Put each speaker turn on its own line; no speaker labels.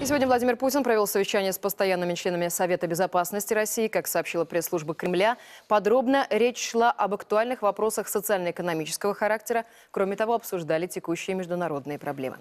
И сегодня Владимир Путин провел совещание с постоянными членами Совета Безопасности России. Как сообщила пресс-служба Кремля, подробно речь шла об актуальных вопросах социально-экономического характера. Кроме того, обсуждали текущие международные проблемы.